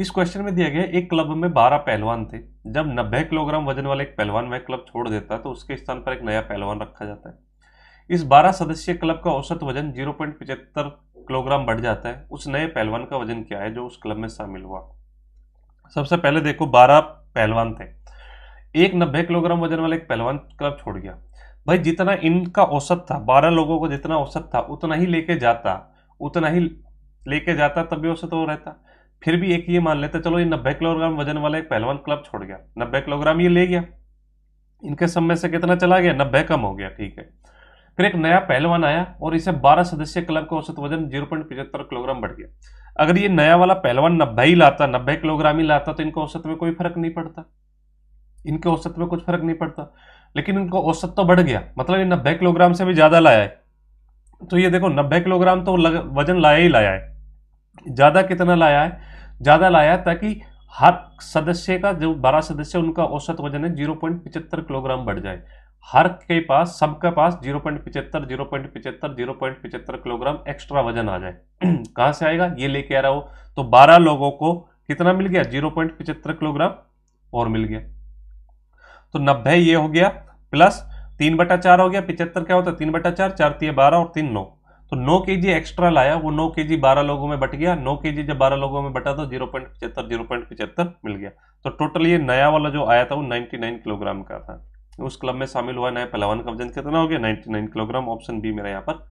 इस क्वेश्चन में दिया गया एक क्लब में बारह पहलवान थे जब नब्बे किलोग्राम वजन वाले एक पहलवान वह क्लब छोड़ देता है तो उसके स्थान पर एक नया पहलवान रखा जाता है इस बारह सदस्य क्लब का औसत वजन जीरो पॉइंट पिचहत्तर किलोग्राम बढ़ जाता है उस नए पहलवान का वजन क्या है जो उस क्लब में शामिल हुआ सबसे पहले देखो बारह पहलवान थे एक नब्बे किलोग्राम वजन वाला एक पहलवान क्लब छोड़ गया भाई जितना इनका औसत था बारह लोगों को जितना औसत था उतना ही लेके जाता उतना ही लेके जाता तभी औसत वो रहता फिर भी एक ये मान लेते चलो ये नब्बे किलोग्राम वजन वाला एक पहलवान क्लब छोड़ गया नब्बे किलोग्राम ये ले गया इनके सब में से कितना चला गया नब्बे कम हो गया ठीक है फिर एक नया पहलवान आया और इसे 12 सदस्य क्लब का औसत वजन जीरो पॉइंट किलोग्राम बढ़ गया अगर ये नया वाला पहलवान नब्बे ही लाता नब्बे किलोग्राम ही लाता तो इनको औसत में कोई फर्क नहीं पड़ता इनके औसत में कुछ फर्क नहीं पड़ता लेकिन इनको औसत तो बढ़ गया मतलब ये नब्बे किलोग्राम से भी ज्यादा लाया है तो ये देखो नब्बे किलोग्राम तो वजन लाया ही लाया है ज्यादा कितना लाया है ज़्यादा लाया ताकि हर सदस्य का जो बारह सदस्य उनका औसत वजन है जीरो पॉइंट पिचहत्तर किलोग्राम बढ़ जाए हर के पास सबके पास जीरो पॉइंट पिचहत्तर जीरो पॉइंट पिचहत्तर जीरो पॉइंट पिचहत्तर किलोग्राम एक्स्ट्रा वजन आ जाए कहाँ से आएगा ये लेके आ रहा हो तो बारह लोगों को कितना मिल गया जीरो पॉइंट पिचहत्तर किलोग्राम और मिल गया तो नब्बे ये हो गया प्लस तीन बटा चार हो गया पिचहत्तर क्या होता है तीन बटा चार चार तीन बारह और तीन नौ तो नौ के जी एक्स्ट्रा लाया वो नौ के जी बारह लोगों में बट गया नौ के जी जब बारह लोगों में बटा तो जीरो पॉइंट पचहत्तर जीरो पॉइंट पचहत्तर मिल गया तो टोटल ये नया वाला जो आया था वो 99 नाइन किलोग्राम का था उस क्लब में शामिल हुआ नया पहलवान वजन कितना हो गया 99 नाइन किलोग्राम ऑप्शन बी मेरा यहाँ पर